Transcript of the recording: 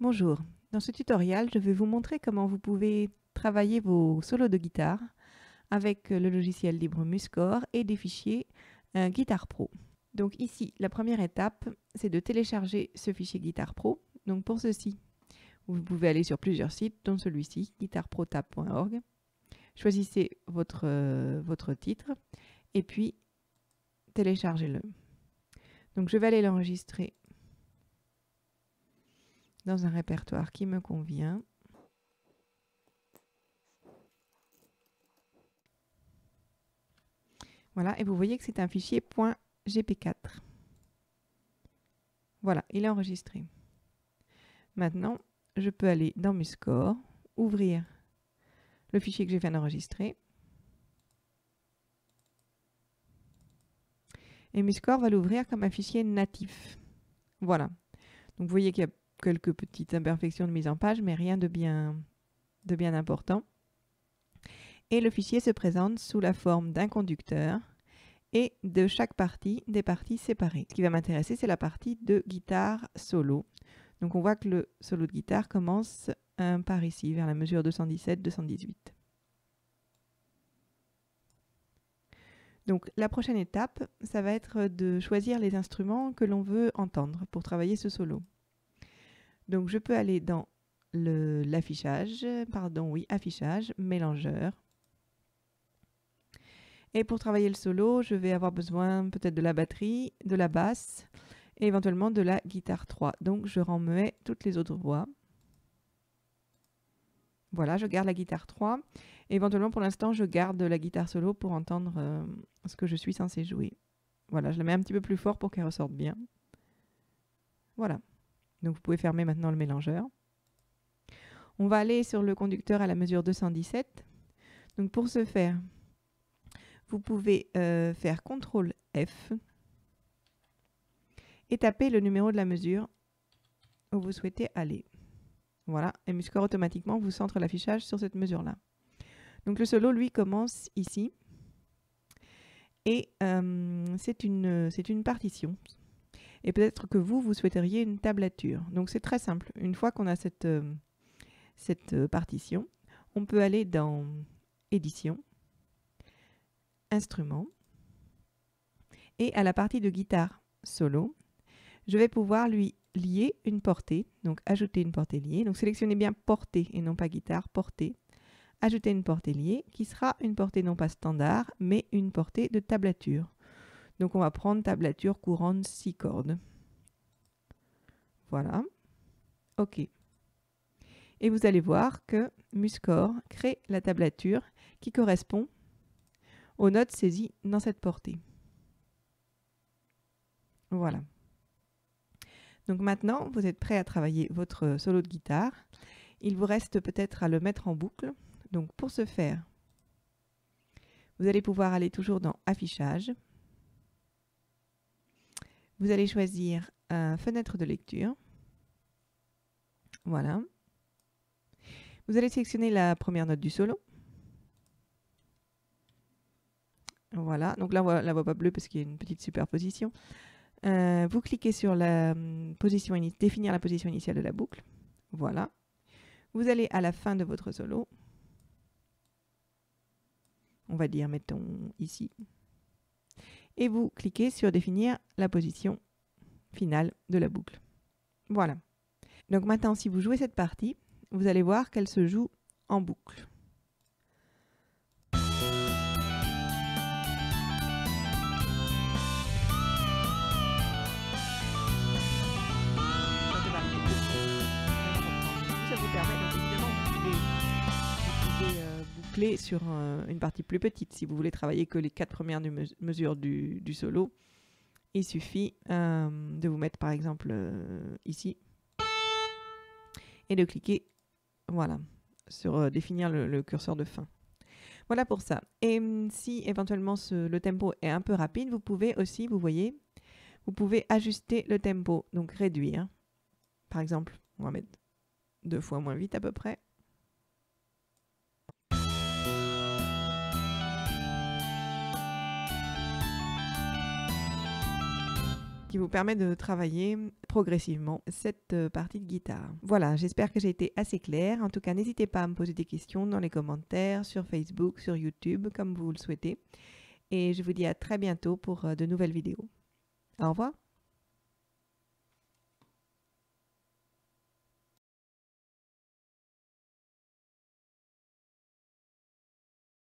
Bonjour, dans ce tutoriel je vais vous montrer comment vous pouvez travailler vos solos de guitare avec le logiciel libre Muscore et des fichiers guitare euh, Guitar Pro. Donc ici, la première étape, c'est de télécharger ce fichier Guitar Pro. Donc pour ceci, vous pouvez aller sur plusieurs sites, dont celui-ci, guitarprotap.org, Choisissez votre, euh, votre titre et puis téléchargez-le. Donc je vais aller l'enregistrer dans un répertoire qui me convient. Voilà, et vous voyez que c'est un fichier .gp4. Voilà, il est enregistré. Maintenant, je peux aller dans mes scores, ouvrir le fichier que j'ai fait d'enregistrer. Et mes va l'ouvrir comme un fichier natif. Voilà. Donc vous voyez qu'il y a quelques petites imperfections de mise en page, mais rien de bien, important. Et le fichier se présente sous la forme d'un conducteur et de chaque partie des parties séparées. Ce qui va m'intéresser, c'est la partie de guitare solo. Donc on voit que le solo de guitare commence hein, par ici, vers la mesure 217-218. Donc la prochaine étape, ça va être de choisir les instruments que l'on veut entendre pour travailler ce solo. Donc je peux aller dans l'affichage, pardon, oui, affichage, mélangeur. Et pour travailler le solo, je vais avoir besoin peut-être de la batterie, de la basse et éventuellement de la guitare 3. Donc je remets toutes les autres voix. Voilà, je garde la guitare 3. éventuellement, pour l'instant, je garde la guitare solo pour entendre euh, ce que je suis censé jouer. Voilà, je la mets un petit peu plus fort pour qu'elle ressorte bien. Voilà. Donc vous pouvez fermer maintenant le mélangeur. On va aller sur le conducteur à la mesure 217. Donc pour ce faire, vous pouvez euh, faire CTRL F et taper le numéro de la mesure où vous souhaitez aller. Voilà, et Muscore automatiquement vous centre l'affichage sur cette mesure-là. Donc le solo, lui, commence ici. Et euh, c'est une, une partition, et peut-être que vous, vous souhaiteriez une tablature. Donc c'est très simple. Une fois qu'on a cette, euh, cette euh, partition, on peut aller dans Édition, Instruments, et à la partie de guitare solo, je vais pouvoir lui lier une portée, donc ajouter une portée liée. Donc sélectionnez bien portée et non pas guitare, portée. Ajouter une portée liée qui sera une portée non pas standard, mais une portée de tablature. Donc on va prendre tablature courante 6 cordes. Voilà. OK. Et vous allez voir que Muscore crée la tablature qui correspond aux notes saisies dans cette portée. Voilà. Donc maintenant, vous êtes prêt à travailler votre solo de guitare. Il vous reste peut-être à le mettre en boucle. Donc pour ce faire, vous allez pouvoir aller toujours dans Affichage, vous allez choisir euh, fenêtre de lecture. Voilà. Vous allez sélectionner la première note du solo. Voilà, donc là on la voix pas bleue parce qu'il y a une petite superposition. Euh, vous cliquez sur la hum, position définir la position initiale de la boucle. Voilà. Vous allez à la fin de votre solo. On va dire, mettons ici et vous cliquez sur définir la position finale de la boucle. Voilà. Donc maintenant, si vous jouez cette partie, vous allez voir qu'elle se joue en boucle. sur une partie plus petite. Si vous voulez travailler que les quatre premières mesures du, solo, il suffit euh, de vous mettre par exemple euh, ici et de cliquer voilà, sur euh, définir le, curseur de fin. Voilà pour ça. Et mm, si éventuellement le tempo est un peu rapide, vous pouvez aussi, vous voyez, vous pouvez ajuster le tempo, donc réduire. Par exemple, on va mettre deux fois moins vite à peu près. qui vous permet de travailler progressivement cette euh, partie de guitare. Voilà, j'espère que j'ai été assez claire. En tout cas, n'hésitez pas à me poser des questions dans les commentaires, sur Facebook, sur YouTube, comme vous le souhaitez. Et je vous dis à très bientôt pour euh, de nouvelles vidéos. Au revoir